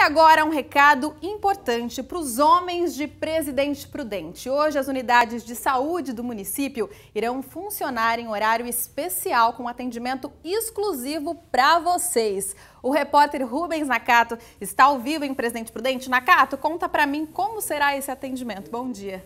E agora um recado importante para os homens de Presidente Prudente. Hoje as unidades de saúde do município irão funcionar em horário especial com atendimento exclusivo para vocês. O repórter Rubens Nakato está ao vivo em Presidente Prudente. Nakato, conta para mim como será esse atendimento. Bom dia.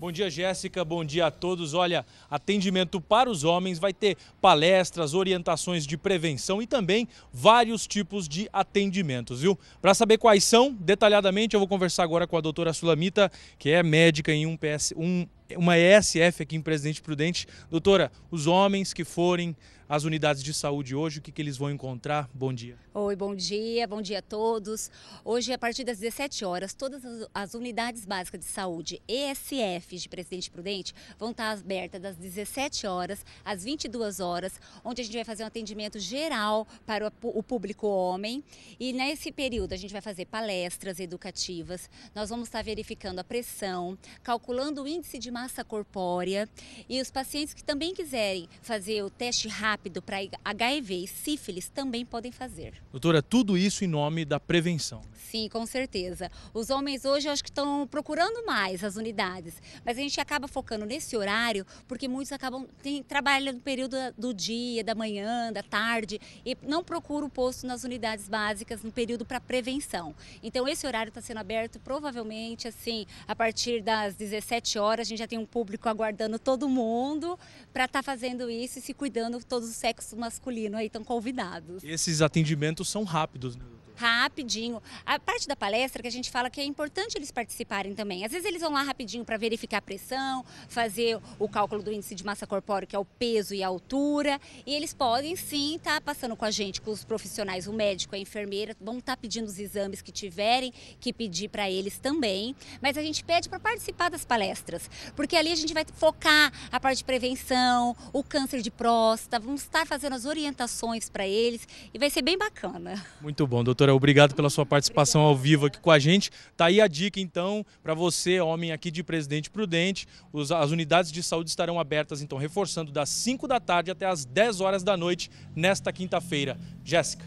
Bom dia, Jéssica. Bom dia a todos. Olha, atendimento para os homens vai ter palestras, orientações de prevenção e também vários tipos de atendimentos, viu? Para saber quais são, detalhadamente, eu vou conversar agora com a doutora Sulamita, que é médica em um PS, um uma ESF aqui em Presidente Prudente. Doutora, os homens que forem às unidades de saúde hoje, o que, que eles vão encontrar? Bom dia. Oi, bom dia, bom dia a todos. Hoje, a partir das 17 horas, todas as unidades básicas de saúde ESF de Presidente Prudente vão estar abertas das 17 horas às 22 horas, onde a gente vai fazer um atendimento geral para o público homem. E nesse período, a gente vai fazer palestras educativas, nós vamos estar verificando a pressão, calculando o índice de massa corpórea. E os pacientes que também quiserem fazer o teste rápido para HIV e sífilis também podem fazer. Doutora, tudo isso em nome da prevenção. Sim, com certeza. Os homens hoje acho que estão procurando mais as unidades, mas a gente acaba focando nesse horário porque muitos acabam tem, trabalham no período do dia, da manhã, da tarde e não procuram o posto nas unidades básicas no período para prevenção. Então esse horário está sendo aberto provavelmente assim a partir das 17 horas a gente já tem um público aguardando todo mundo para estar tá fazendo isso e se cuidando todos os sexos masculino aí estão convidados. E esses atendimentos são rápidos, né? rapidinho. A parte da palestra que a gente fala que é importante eles participarem também. Às vezes eles vão lá rapidinho para verificar a pressão, fazer o cálculo do índice de massa corpórea, que é o peso e a altura, e eles podem sim estar tá passando com a gente, com os profissionais, o médico, a enfermeira, vão estar tá pedindo os exames que tiverem que pedir para eles também. Mas a gente pede para participar das palestras, porque ali a gente vai focar a parte de prevenção, o câncer de próstata, vamos estar fazendo as orientações para eles e vai ser bem bacana. Muito bom, doutora obrigado pela sua participação Obrigada. ao vivo aqui com a gente. Tá aí a dica, então, para você, homem aqui de Presidente Prudente. Os, as unidades de saúde estarão abertas, então, reforçando das 5 da tarde até as 10 horas da noite, nesta quinta-feira. Jéssica.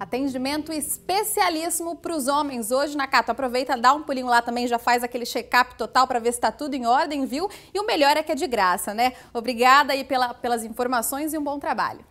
Atendimento especialíssimo para os homens hoje na Cato. Aproveita, dá um pulinho lá também, já faz aquele check-up total para ver se está tudo em ordem, viu? E o melhor é que é de graça, né? Obrigada aí pela, pelas informações e um bom trabalho.